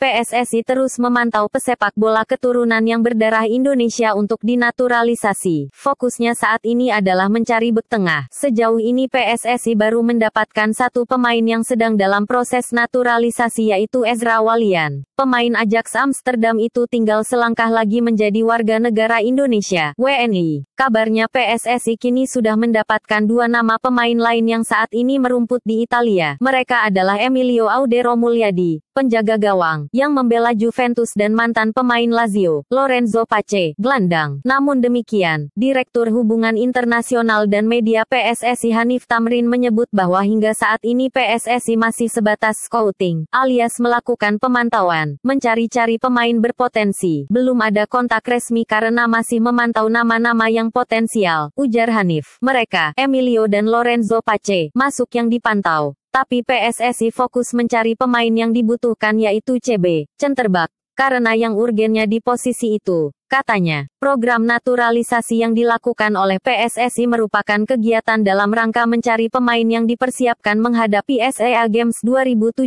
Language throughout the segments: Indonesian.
PSSI terus memantau pesepak bola keturunan yang berdarah Indonesia untuk dinaturalisasi. Fokusnya saat ini adalah mencari bek tengah. Sejauh ini PSSI baru mendapatkan satu pemain yang sedang dalam proses naturalisasi yaitu Ezra Walian. Pemain Ajax Amsterdam itu tinggal selangkah lagi menjadi warga negara Indonesia, WNI. Kabarnya PSSI kini sudah mendapatkan dua nama pemain lain yang saat ini merumput di Italia. Mereka adalah Emilio Audero Mulyadi, penjaga gawang, yang membela Juventus dan mantan pemain Lazio, Lorenzo Pace, gelandang. Namun demikian, Direktur Hubungan Internasional dan Media PSSI Hanif Tamrin menyebut bahwa hingga saat ini PSSI masih sebatas scouting, alias melakukan pemantauan, mencari-cari pemain berpotensi. Belum ada kontak resmi karena masih memantau nama-nama yang potensial, ujar Hanif. Mereka, Emilio dan Lorenzo Pace, masuk yang dipantau. Tapi PSSI fokus mencari pemain yang dibutuhkan yaitu CB, Centerback. karena yang urgennya di posisi itu. Katanya, program naturalisasi yang dilakukan oleh PSSI merupakan kegiatan dalam rangka mencari pemain yang dipersiapkan menghadapi SEA Games 2017.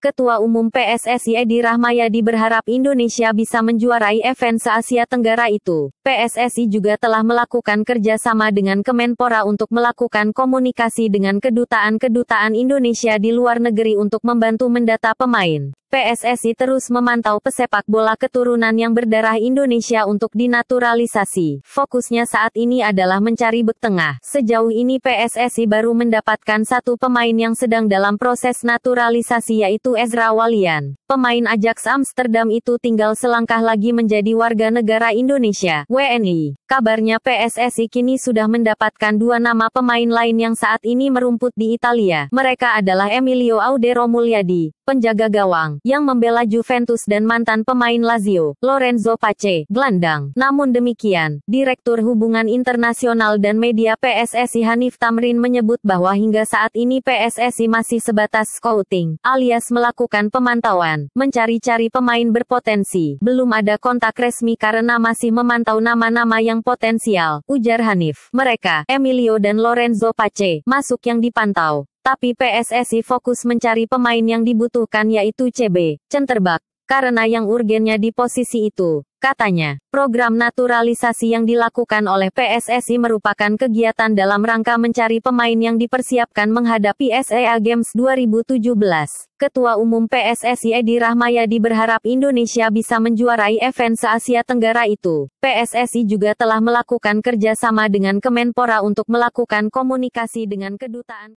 Ketua Umum PSSI Edi Rahmayadi berharap Indonesia bisa menjuarai event se-Asia Tenggara itu. PSSI juga telah melakukan kerjasama dengan Kemenpora untuk melakukan komunikasi dengan kedutaan-kedutaan Indonesia di luar negeri untuk membantu mendata pemain. PSSI terus memantau pesepak bola keturunan yang berdarah Indonesia Indonesia untuk dinaturalisasi. Fokusnya saat ini adalah mencari bek tengah. Sejauh ini PSSI baru mendapatkan satu pemain yang sedang dalam proses naturalisasi yaitu Ezra Walian. Pemain Ajax Amsterdam itu tinggal selangkah lagi menjadi warga negara Indonesia, WNI. Kabarnya PSSI kini sudah mendapatkan dua nama pemain lain yang saat ini merumput di Italia. Mereka adalah Emilio Audero Mulyadi, penjaga gawang, yang membela Juventus dan mantan pemain Lazio, Lorenzo Pace, gelandang. Namun demikian, Direktur Hubungan Internasional dan Media PSSI Hanif Tamrin menyebut bahwa hingga saat ini PSSI masih sebatas scouting, alias melakukan pemantauan, mencari-cari pemain berpotensi. Belum ada kontak resmi karena masih memantau nama-nama yang potensial, ujar Hanif. Mereka, Emilio dan Lorenzo Pace, masuk yang dipantau. Tapi PSSI fokus mencari pemain yang dibutuhkan yaitu CB, Centerback, karena yang urgennya di posisi itu. Katanya, program naturalisasi yang dilakukan oleh PSSI merupakan kegiatan dalam rangka mencari pemain yang dipersiapkan menghadapi SEA Games 2017. Ketua Umum PSSI Edi Rahmayadi berharap Indonesia bisa menjuarai event se-Asia Tenggara itu. PSSI juga telah melakukan kerjasama dengan Kemenpora untuk melakukan komunikasi dengan kedutaan.